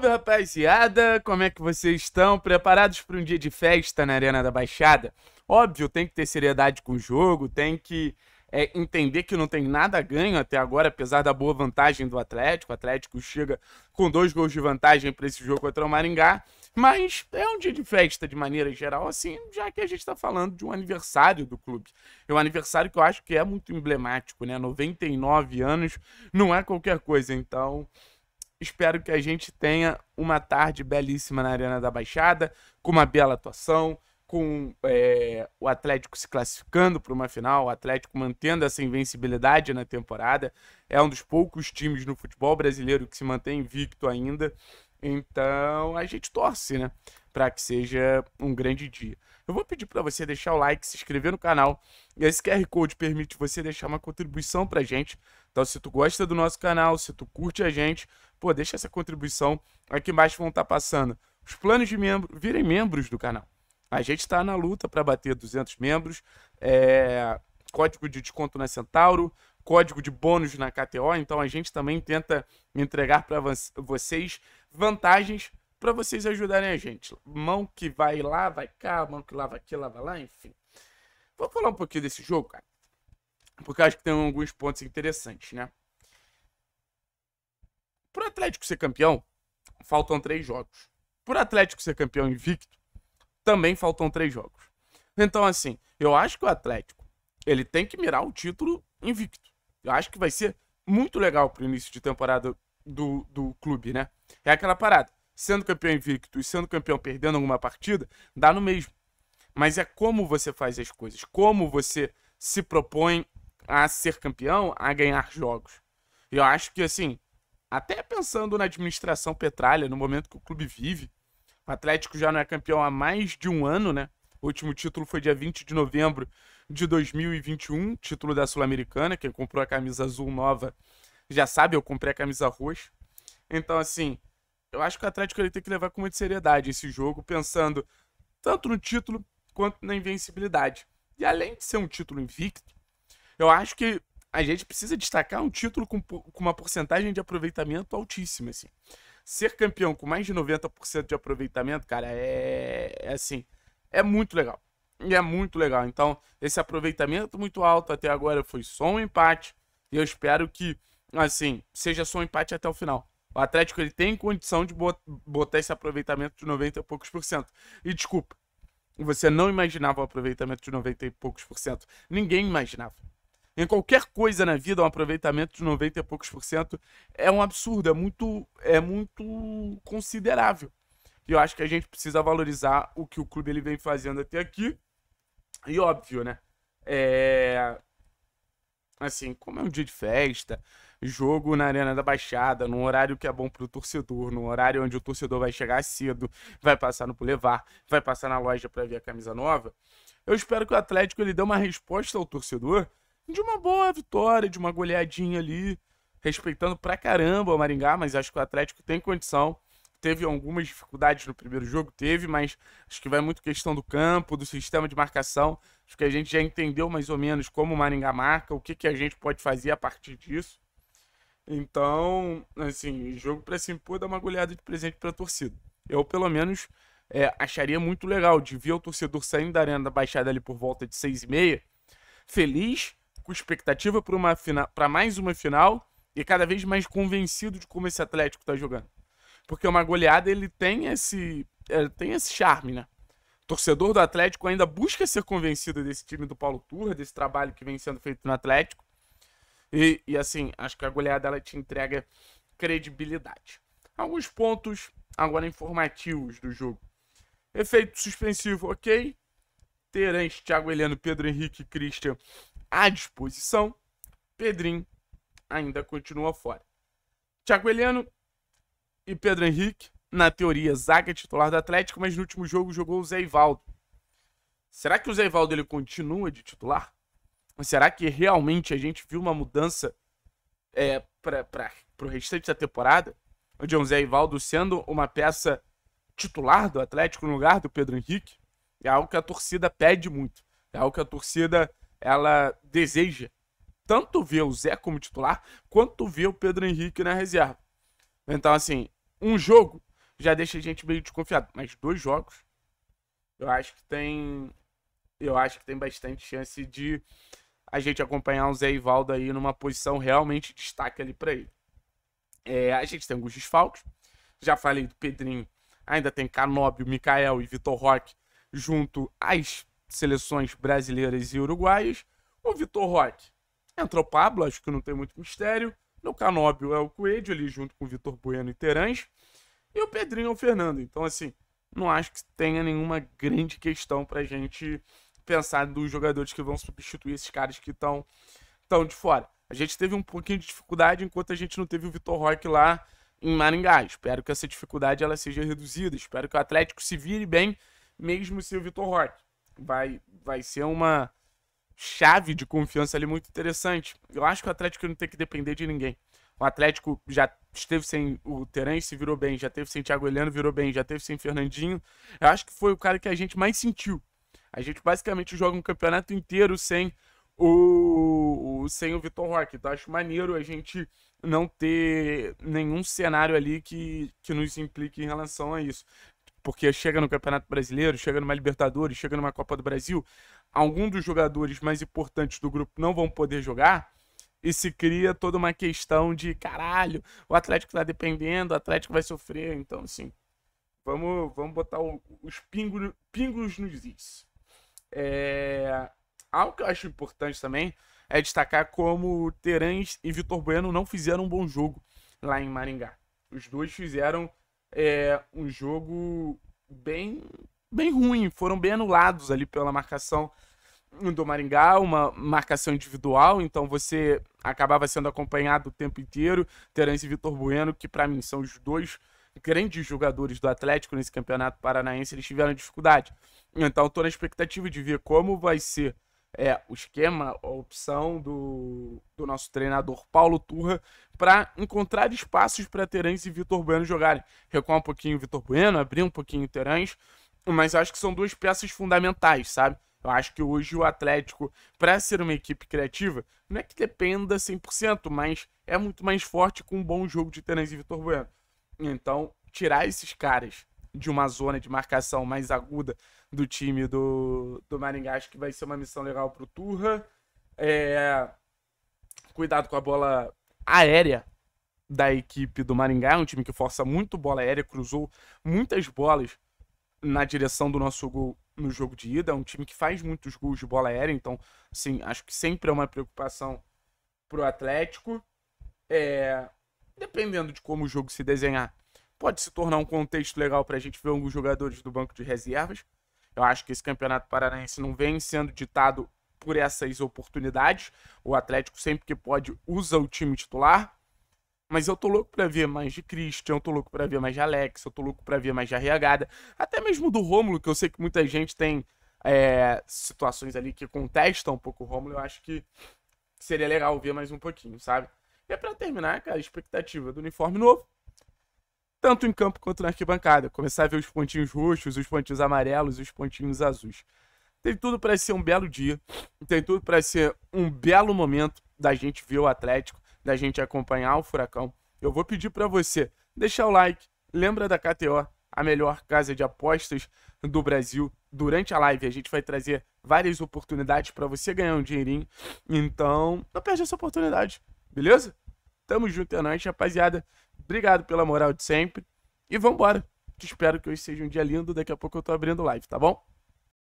Salve, rapaziada! Como é que vocês estão? Preparados para um dia de festa na Arena da Baixada? Óbvio, tem que ter seriedade com o jogo, tem que é, entender que não tem nada ganho até agora, apesar da boa vantagem do Atlético. O Atlético chega com dois gols de vantagem para esse jogo contra o Maringá. Mas é um dia de festa de maneira geral, assim, já que a gente está falando de um aniversário do clube. É um aniversário que eu acho que é muito emblemático, né? 99 anos não é qualquer coisa, então Espero que a gente tenha uma tarde belíssima na Arena da Baixada, com uma bela atuação, com é, o Atlético se classificando para uma final, o Atlético mantendo essa invencibilidade na temporada. É um dos poucos times no futebol brasileiro que se mantém invicto ainda. Então a gente torce, né? Para que seja um grande dia. Eu vou pedir para você deixar o like, se inscrever no canal. Esse QR Code permite você deixar uma contribuição para gente. Então, se tu gosta do nosso canal, se tu curte a gente, pô, deixa essa contribuição. Aqui embaixo vão estar tá passando os planos de membro, virem membros do canal. A gente está na luta para bater 200 membros. É... Código de desconto na Centauro, código de bônus na KTO. Então, a gente também tenta entregar para vocês vantagens para vocês ajudarem a gente. Mão que vai lá, vai cá, mão que lava aqui, lava lá, enfim. Vou falar um pouquinho desse jogo, cara. Porque acho que tem alguns pontos interessantes, né? Pro Atlético ser campeão, faltam três jogos. Pro Atlético ser campeão invicto, também faltam três jogos. Então, assim, eu acho que o Atlético ele tem que mirar o título invicto. Eu acho que vai ser muito legal pro início de temporada do, do clube, né? É aquela parada. Sendo campeão invicto e sendo campeão perdendo alguma partida, dá no mesmo. Mas é como você faz as coisas, como você se propõe a ser campeão, a ganhar jogos. Eu acho que, assim, até pensando na administração petralha, no momento que o clube vive, o Atlético já não é campeão há mais de um ano, né? O último título foi dia 20 de novembro de 2021, título da Sul-Americana. Quem comprou a camisa azul nova já sabe, eu comprei a camisa roxa. Então, assim, eu acho que o Atlético ele tem que levar com muita seriedade esse jogo, pensando tanto no título quanto na invencibilidade. E além de ser um título invicto, eu acho que a gente precisa destacar um título com, com uma porcentagem de aproveitamento altíssima, assim. Ser campeão com mais de 90% de aproveitamento, cara, é, é assim, é muito legal. E é muito legal. Então, esse aproveitamento muito alto até agora foi só um empate. E eu espero que assim, seja só um empate até o final. O Atlético ele tem condição de botar esse aproveitamento de 90 e poucos por cento. E desculpa, você não imaginava um aproveitamento de 90 e poucos por cento. Ninguém imaginava. Em qualquer coisa na vida, um aproveitamento de 90 e poucos por cento é um absurdo, é muito, é muito considerável. E eu acho que a gente precisa valorizar o que o clube ele vem fazendo até aqui. E óbvio, né? É assim, como é um dia de festa, jogo na Arena da Baixada, num horário que é bom pro torcedor, num horário onde o torcedor vai chegar cedo, vai passar no Boulevard, vai passar na loja para ver a camisa nova. Eu espero que o Atlético ele dê uma resposta ao torcedor de uma boa vitória, de uma goleadinha ali, respeitando pra caramba o Maringá, mas acho que o Atlético tem condição teve algumas dificuldades no primeiro jogo, teve, mas acho que vai muito questão do campo, do sistema de marcação. Acho que a gente já entendeu mais ou menos como o Maringá marca, o que, que a gente pode fazer a partir disso. Então, assim, jogo para se impor dá uma goleada de presente para a torcida. Eu, pelo menos, é, acharia muito legal de ver o torcedor saindo da Arena da Baixada ali por volta de seis e meia, feliz, com expectativa para mais uma final e cada vez mais convencido de como esse Atlético está jogando. Porque uma goleada ele tem esse, ele é, tem esse charme, né? torcedor do Atlético ainda busca ser convencido desse time do Paulo Turra, desse trabalho que vem sendo feito no Atlético. E, e assim, acho que a goleada ela te entrega credibilidade. Alguns pontos agora informativos do jogo. Efeito suspensivo, ok. Terence, Thiago Heleno, Pedro Henrique e Christian à disposição. Pedrinho ainda continua fora. Thiago Heleno e Pedro Henrique, na teoria, zaga titular do Atlético, mas no último jogo jogou o Zé Ivaldo. Será que o Zé Ivaldo ele continua de titular? Ou será que realmente a gente viu uma mudança é, para o restante da temporada? Onde o é Zé Ivaldo sendo uma peça titular do Atlético no lugar do Pedro Henrique? É algo que a torcida pede muito. É algo que a torcida ela deseja. Tanto ver o Zé como titular, quanto ver o Pedro Henrique na reserva. Então, assim, um jogo já deixa a gente meio desconfiado. Mas dois jogos, eu acho que tem. Eu acho que tem bastante chance de a gente acompanhar o Zé Ivaldo aí numa posição realmente destaque ali para ele. É, a gente tem alguns desfalques. Já falei do Pedrinho. Ainda tem Canóbio, Mikael e Vitor Roque junto às seleções brasileiras e uruguaias. O Vitor Roque entrou Pablo, acho que não tem muito mistério o Canóbio é o Coelho ali junto com o Vitor Bueno e Terãs. E o Pedrinho é o Fernando. Então, assim, não acho que tenha nenhuma grande questão pra gente pensar dos jogadores que vão substituir esses caras que estão tão de fora. A gente teve um pouquinho de dificuldade enquanto a gente não teve o Vitor Roque lá em Maringá. Espero que essa dificuldade ela seja reduzida. Espero que o Atlético se vire bem, mesmo sem o Vitor Roque. Vai, vai ser uma, chave de confiança ali muito interessante. Eu acho que o Atlético não tem que depender de ninguém. O Atlético já esteve sem o Terence, virou bem, já teve sem Thiago Heleno, virou bem, já teve sem Fernandinho. Eu acho que foi o cara que a gente mais sentiu. A gente basicamente joga um campeonato inteiro sem o, sem o Vitor Roque. Então acho maneiro a gente não ter nenhum cenário ali que, que nos implique em relação a isso. Porque chega no Campeonato Brasileiro, chega numa Libertadores, chega numa Copa do Brasil, algum dos jogadores mais importantes do grupo não vão poder jogar, e se cria toda uma questão de caralho, o Atlético tá dependendo, o Atlético vai sofrer, então assim, vamos, vamos botar o, os pingos, pingos nos is. É, algo que eu acho importante também é destacar como Terãs e Vitor Bueno não fizeram um bom jogo lá em Maringá. Os dois fizeram é, um jogo bem bem ruim, foram bem anulados ali pela marcação do Maringá, uma marcação individual, então você acabava sendo acompanhado o tempo inteiro. Terence e Vitor Bueno, que para mim são os dois grandes jogadores do Atlético nesse campeonato paranaense, eles tiveram dificuldade. Então estou na expectativa de ver como vai ser é, o esquema, a opção do, do nosso treinador Paulo Turra para encontrar espaços para Terence e Vitor Bueno jogarem. Recuar um pouquinho o Vitor Bueno, abrir um pouquinho o Terence mas eu acho que são duas peças fundamentais, sabe? Eu acho que hoje o Atlético, para ser uma equipe criativa, não é que dependa 100%, mas é muito mais forte com um bom jogo de Terence e Vitor Bueno. Então, tirar esses caras de uma zona de marcação mais aguda do time do, do Maringá, acho que vai ser uma missão legal pro Turra. É... Cuidado com a bola aérea da equipe do Maringá, é um time que força muito bola aérea, cruzou muitas bolas na direção do nosso gol no jogo de ida. É um time que faz muitos gols de bola aérea, então, assim, acho que sempre é uma preocupação pro Atlético. É, dependendo de como o jogo se desenhar, pode se tornar um contexto legal para a gente ver alguns jogadores do banco de reservas. Eu acho que esse campeonato paranaense não vem sendo ditado por essas oportunidades. O Atlético sempre que pode usa o time titular. Mas eu tô louco pra ver mais de Christian, eu tô louco pra ver mais de Alex, eu tô louco pra ver mais de Arriagada. Até mesmo do Rômulo, que eu sei que muita gente tem é, situações ali que contestam um pouco o Rômulo, eu acho que seria legal ver mais um pouquinho, sabe? E é pra terminar, cara, a expectativa do uniforme novo, tanto em campo quanto na arquibancada. Começar a ver os pontinhos roxos, os pontinhos amarelos, os pontinhos azuis. Tem tudo para ser um belo dia, tem tudo para ser um belo momento da gente ver o Atlético da gente acompanhar o Furacão, eu vou pedir para você deixar o like, lembra da KTO, a melhor casa de apostas do Brasil. Durante a live a gente vai trazer várias oportunidades para você ganhar um dinheirinho. Então, não perde essa oportunidade, beleza? Tamo junto é nóis, rapaziada. Obrigado pela moral de sempre. E vambora. Te espero que hoje seja um dia lindo. Daqui a pouco eu tô abrindo live, tá bom?